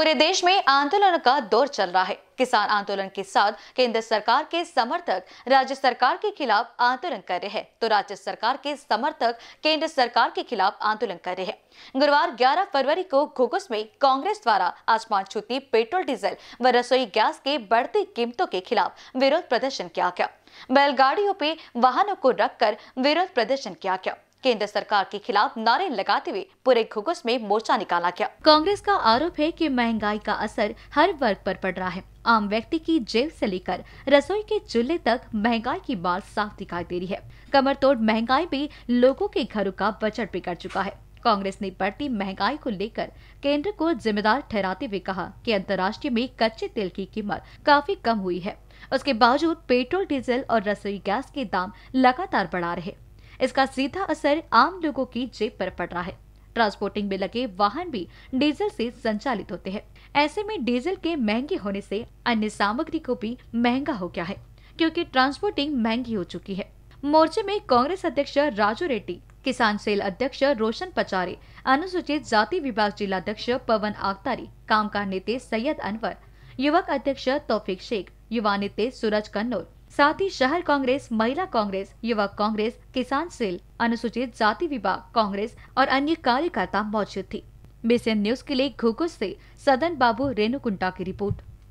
पूरे देश में आंदोलन का दौर चल रहा है किसान आंदोलन के साथ केंद्र सरकार के समर्थक राज्य सरकार के खिलाफ आंदोलन कर रहे हैं तो राज्य सरकार के समर्थक केंद्र सरकार के खिलाफ आंदोलन कर रहे हैं गुरुवार 11 फरवरी को घुगुस में कांग्रेस द्वारा आसमान छूती पेट्रोल डीजल व रसोई गैस के बढ़ती कीमतों के खिलाफ विरोध प्रदर्शन किया गया बैलगाड़ियों पे वाहनों को रखकर विरोध प्रदर्शन किया गया केंद्र सरकार के खिलाफ नारे लगाते हुए पूरे घुगुस में मोर्चा निकाला गया कांग्रेस का आरोप है कि महंगाई का असर हर वर्ग पर पड़ रहा है आम व्यक्ति की जेब से लेकर रसोई के चूल्हे तक महंगाई की बात साफ दिखाई दे रही है कमर तोड़ महंगाई भी लोगों के घरों का बजट बिगड़ चुका है कांग्रेस ने बढ़ती महंगाई को लेकर केंद्र को जिम्मेदार ठहराते हुए कहा कि अंतर्राष्ट्रीय में कच्चे तेल की कीमत काफी कम हुई है उसके बावजूद पेट्रोल डीजल और रसोई गैस के दाम लगातार बढ़ा रहे इसका सीधा असर आम लोगों की जेब पर पड़ रहा है ट्रांसपोर्टिंग में लगे वाहन भी डीजल से संचालित होते हैं ऐसे में डीजल के महंगे होने से अन्य सामग्री को भी महंगा हो गया है क्योंकि ट्रांसपोर्टिंग महंगी हो चुकी है मोर्चे में कांग्रेस अध्यक्ष राजू रेड्डी किसान सेल अध्यक्ष रोशन पचारे अनुसूचित जाति विभाग जिलाध्यक्ष पवन आगतारी कामकार नेते सैयद अनवर युवक अध्यक्ष तौफिक शेख युवा नेते सूरज कन्नौर साथ ही शहर कांग्रेस महिला कांग्रेस युवा कांग्रेस किसान सेल अनुसूचित जाति विभाग कांग्रेस और अन्य कार्यकर्ता मौजूद थी बीसीएन न्यूज के लिए घुघुस से सदन बाबू रेणुकुंटा की रिपोर्ट